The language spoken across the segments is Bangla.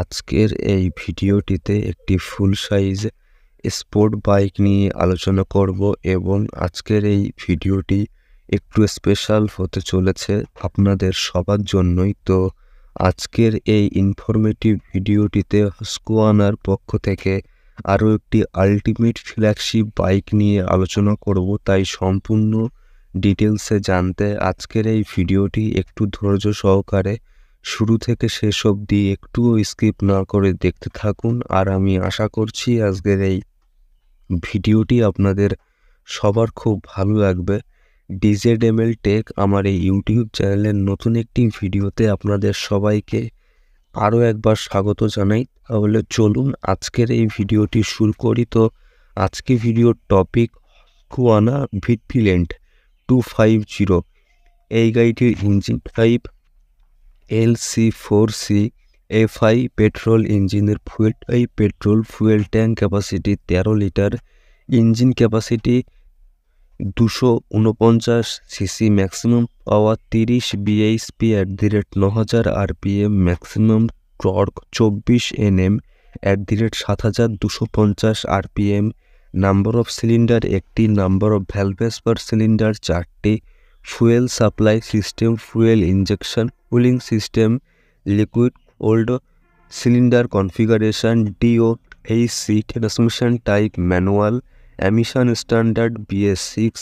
আজকের এই ভিডিওটিতে একটি ফুল সাইজ স্পোর্ট বাইক নিয়ে আলোচনা করব এবং আজকের এই ভিডিওটি একটু স্পেশাল হতে চলেছে আপনাদের সবার জন্যই তো আজকের এই ইনফরমেটিভ ভিডিওটিতে স্কোয়ানার পক্ষ থেকে আরও একটি আলটিমেট ফ্ল্যাগশিপ বাইক নিয়ে আলোচনা করব তাই সম্পূর্ণ ডিটেলসে জানতে আজকের এই ভিডিওটি একটু ধৈর্য সহকারে শুরু থেকে শেষ অবধি একটুও স্কিপ না করে দেখতে থাকুন আর আমি আশা করছি আজকের এই ভিডিওটি আপনাদের সবার খুব ভালো লাগবে ডিজেড এমএল টেক আমার এই ইউটিউব চ্যানেলের নতুন একটি ভিডিওতে আপনাদের সবাইকে আরও একবার স্বাগত জানাই তাহলে চলুন আজকের এই ভিডিওটি শুরু করি তো আজকে ভিডিওর টপিক কুয়ানা ভিটফিলেন্ট টু ফাইভ জিরো এই গাড়িটির engine type L C four C F I petrol ইঞ্জিনের ফুয়েল এই পেট্রোল ফুয়েল ট্যাঙ্ক ক্যাপাসিটি তেরো লিটার ইঞ্জিন ক্যাপাসিটি দুশো উনপঞ্চাশ সিসি ম্যাক্সিমাম পাওয়ার তিরিশ বিএইচপি অ্যাট দি রেট ন হাজার আরপিএম ম্যাক্সিমাম টর্ক চব্বিশ এনএম অ্যাট দি রেট সাত হাজার দুশো পঞ্চাশ আরপিএম নাম্বার অফ সিলিন্ডার একটি number of valves per cylinder চারটি fuel supply system fuel injection cooling system liquid cooled cylinder configuration D O H C transmission type manual emission standard BS six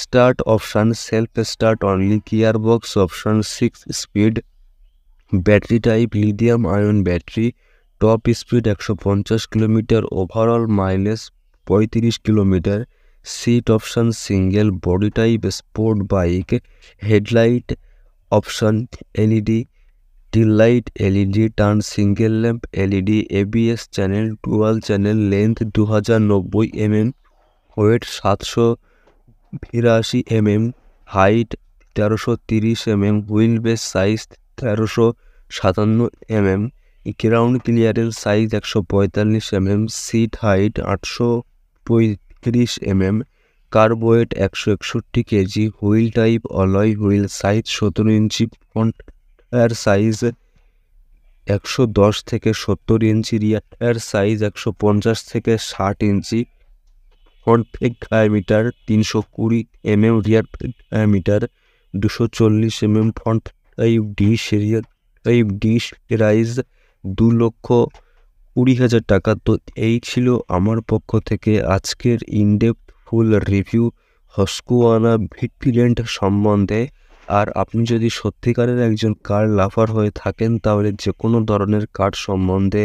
start option self start only gear box option six speed battery type lithium ion battery top speed একশো পঞ্চাশ কিলোমিটার ওভারঅল মাইলেজ পঁয়ত্রিশ kilometre seat option single body type sport bike headlight option LED tail light LED turn single lamp LED ABS channel twelve channel length দু হাজার নব্বই এম এম ওয়েট সাতশো বিরাশি এম হাইট তেরোশো তিরিশ M M wheel base size তেরোশো সাতান্ন M M ground clearance size একশো পঁয়তাল্লিশ এম এম সিট হাইট আটশো তিরিশ এমএম কার্বোয়েট একশো একষট্টি KG wheel type alloy wheel size সতেরো ইঞ্চি এর সাইজ একশো দশ থেকে সত্তর ইঞ্চি রিয়ার সাইজ একশো পঞ্চাশ থেকে ষাট ইঞ্চি ফ্রন্ট ফেক ডায়ামিটার তিনশো কুড়ি এমএম রিয়ার ফেক ডায়ামিটার দুশো চল্লিশ MM front type disc rear type disc রাইজ দু লক্ষ কুড়ি হাজার টাকা তো এই ছিল আমার পক্ষ থেকে আজকের ইনডেপথ ফুল রিভিউ হস্কুয়ানা ভিটপিল্যান্ড সম্বন্ধে আর আপনি যদি সত্যিকারের একজন কার লাফার হয়ে থাকেন তাহলে যে কোনো ধরনের কার্ড সম্বন্ধে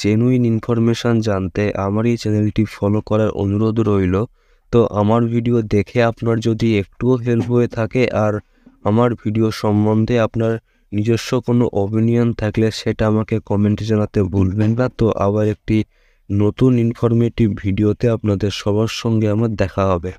জেনুইন ইনফরমেশান জানতে আমার এই চ্যানেলটি ফলো করার অনুরোধ রইল তো আমার ভিডিও দেখে আপনার যদি একটুও হেল্প হয়ে থাকে আর আমার ভিডিও সম্বন্ধে আপনার নিজস্ব কোনো অপিনিয়ন থাকলে সেটা আমাকে কমেন্টে জানাতে ভুলবেন না তো আবার একটি নতুন ইনফরমেটিভ ভিডিওতে আপনাদের সবার সঙ্গে আমার দেখা হবে